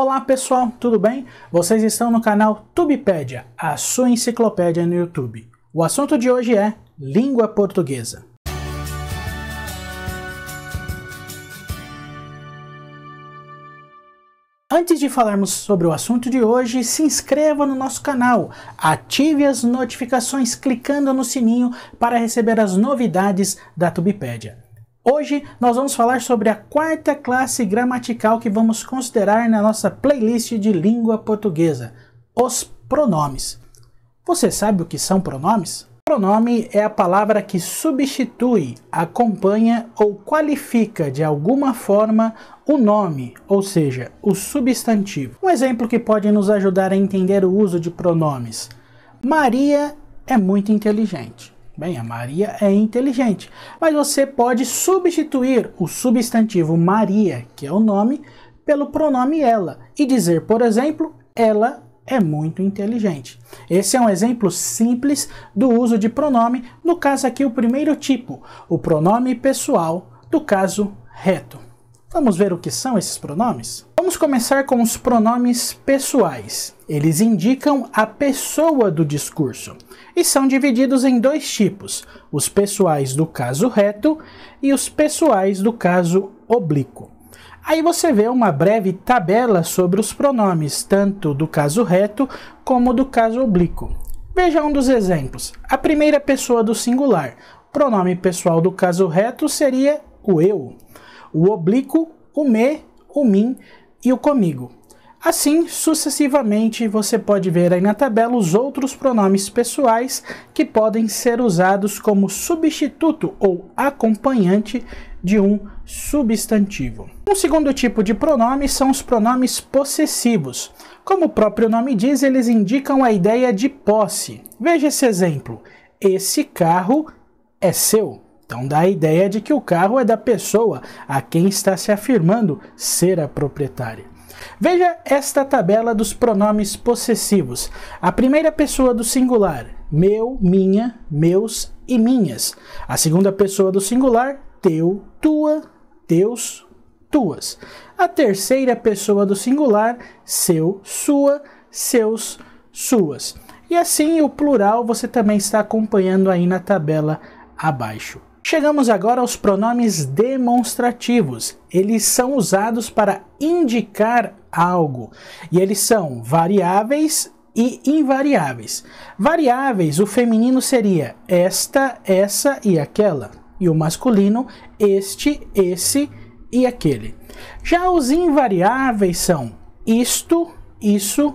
Olá pessoal, tudo bem? Vocês estão no canal Tubipédia, a sua enciclopédia no YouTube. O assunto de hoje é língua portuguesa. Antes de falarmos sobre o assunto de hoje, se inscreva no nosso canal, ative as notificações clicando no sininho para receber as novidades da Tubipédia. Hoje nós vamos falar sobre a quarta classe gramatical que vamos considerar na nossa playlist de língua portuguesa: os pronomes. Você sabe o que são pronomes? Pronome é a palavra que substitui, acompanha ou qualifica de alguma forma o nome, ou seja, o substantivo. Um exemplo que pode nos ajudar a entender o uso de pronomes: Maria é muito inteligente. Bem, a Maria é inteligente, mas você pode substituir o substantivo Maria, que é o nome, pelo pronome ela e dizer, por exemplo, ela é muito inteligente. Esse é um exemplo simples do uso de pronome, no caso aqui o primeiro tipo, o pronome pessoal, do caso reto. Vamos ver o que são esses pronomes? Vamos começar com os pronomes pessoais. Eles indicam a pessoa do discurso e são divididos em dois tipos: os pessoais do caso reto e os pessoais do caso oblíquo. Aí você vê uma breve tabela sobre os pronomes, tanto do caso reto como do caso oblíquo. Veja um dos exemplos. A primeira pessoa do singular. O pronome pessoal do caso reto seria o eu. O oblíquo, o me, o mim e o comigo. Assim, sucessivamente, você pode ver aí na tabela os outros pronomes pessoais que podem ser usados como substituto ou acompanhante de um substantivo. Um segundo tipo de pronome são os pronomes possessivos. Como o próprio nome diz, eles indicam a ideia de posse. Veja esse exemplo: esse carro é seu. Então dá a ideia de que o carro é da pessoa a quem está se afirmando ser a proprietária. Veja esta tabela dos pronomes possessivos. A primeira pessoa do singular, meu, minha, meus e minhas. A segunda pessoa do singular, teu, tua, teus, tuas. A terceira pessoa do singular, seu, sua, seus, suas. E assim o plural você também está acompanhando aí na tabela abaixo. Chegamos agora aos pronomes demonstrativos. Eles são usados para indicar algo e eles são variáveis e invariáveis. Variáveis, o feminino seria esta, essa e aquela, e o masculino este, esse e aquele. Já os invariáveis são isto, isso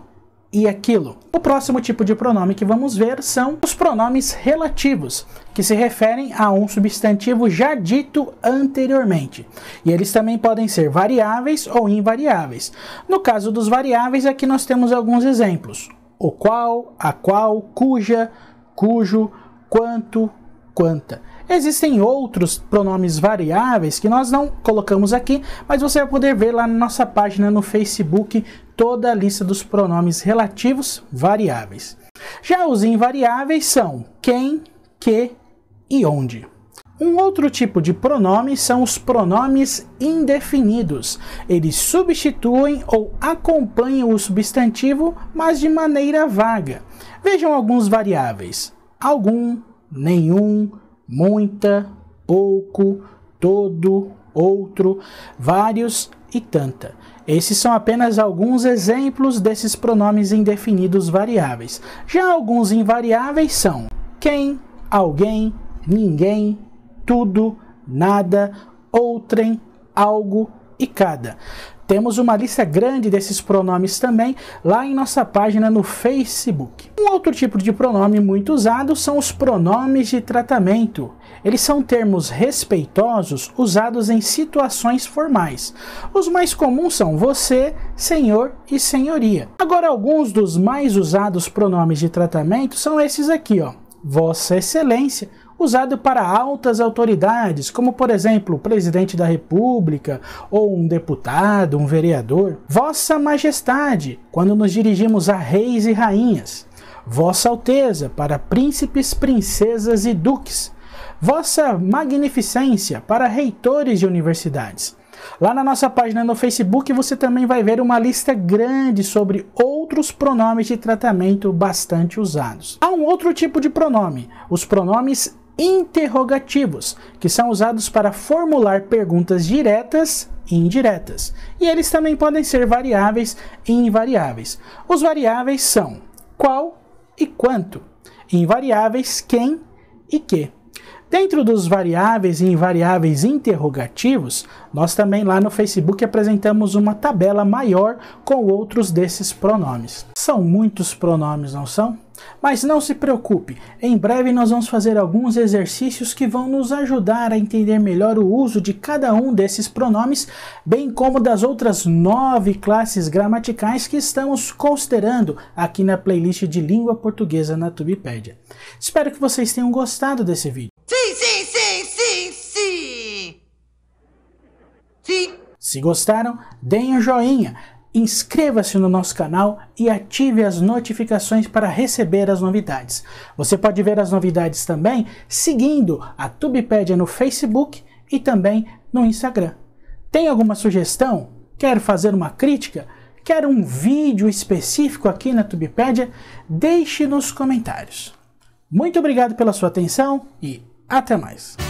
e aquilo. O próximo tipo de pronome que vamos ver são os pronomes relativos, que se referem a um substantivo já dito anteriormente. E eles também podem ser variáveis ou invariáveis. No caso dos variáveis, aqui nós temos alguns exemplos: o qual, a qual, cuja, cujo, quanto, quanta. Existem outros pronomes variáveis que nós não colocamos aqui, mas você vai poder ver lá na nossa página no Facebook toda a lista dos pronomes relativos variáveis. Já os invariáveis são quem, que e onde. Um outro tipo de pronome são os pronomes indefinidos. Eles substituem ou acompanham o substantivo, mas de maneira vaga. Vejam alguns variáveis: algum, nenhum, muita, pouco, todo, outro, vários e tanta. Esses são apenas alguns exemplos desses pronomes indefinidos variáveis. Já alguns invariáveis são quem, alguém, ninguém, tudo, nada, outrem, algo e cada. Temos uma lista grande desses pronomes também lá em nossa página no Facebook. Um outro tipo de pronome muito usado são os pronomes de tratamento. Eles são termos respeitosos usados em situações formais. Os mais comuns são você, senhor e senhoria. Agora, alguns dos mais usados pronomes de tratamento são esses aqui, ó. Vossa Excelência, usado para altas autoridades, como por exemplo o presidente da República ou um deputado, um vereador. Vossa Majestade, quando nos dirigimos a reis e rainhas. Vossa Alteza, para príncipes, princesas e duques. Vossa Magnificência, para reitores de universidades. Lá na nossa página no Facebook você também vai ver uma lista grande sobre outros pronomes de tratamento bastante usados. Há um outro tipo de pronome, os pronomes interrogativos, que são usados para formular perguntas diretas e indiretas. E eles também podem ser variáveis e invariáveis. Os variáveis são qual e quanto, invariáveis quem e que. Dentro dos variáveis e invariáveis interrogativos, nós também lá no Facebook apresentamos uma tabela maior com outros desses pronomes. São muitos pronomes, não são? Mas não se preocupe, em breve nós vamos fazer alguns exercícios que vão nos ajudar a entender melhor o uso de cada um desses pronomes, bem como das outras nove classes gramaticais que estamos considerando aqui na playlist de língua portuguesa na Tubipédia. Espero que vocês tenham gostado desse vídeo. Sim, sim, sim, sim, sim! Sim! Se gostaram, deem um joinha inscreva-se no nosso canal e ative as notificações para receber as novidades. Você pode ver as novidades também seguindo a Tubipédia no Facebook e também no Instagram. Tem alguma sugestão? Quer fazer uma crítica? Quer um vídeo específico aqui na Tubipédia? Deixe nos comentários. Muito obrigado pela sua atenção e até mais!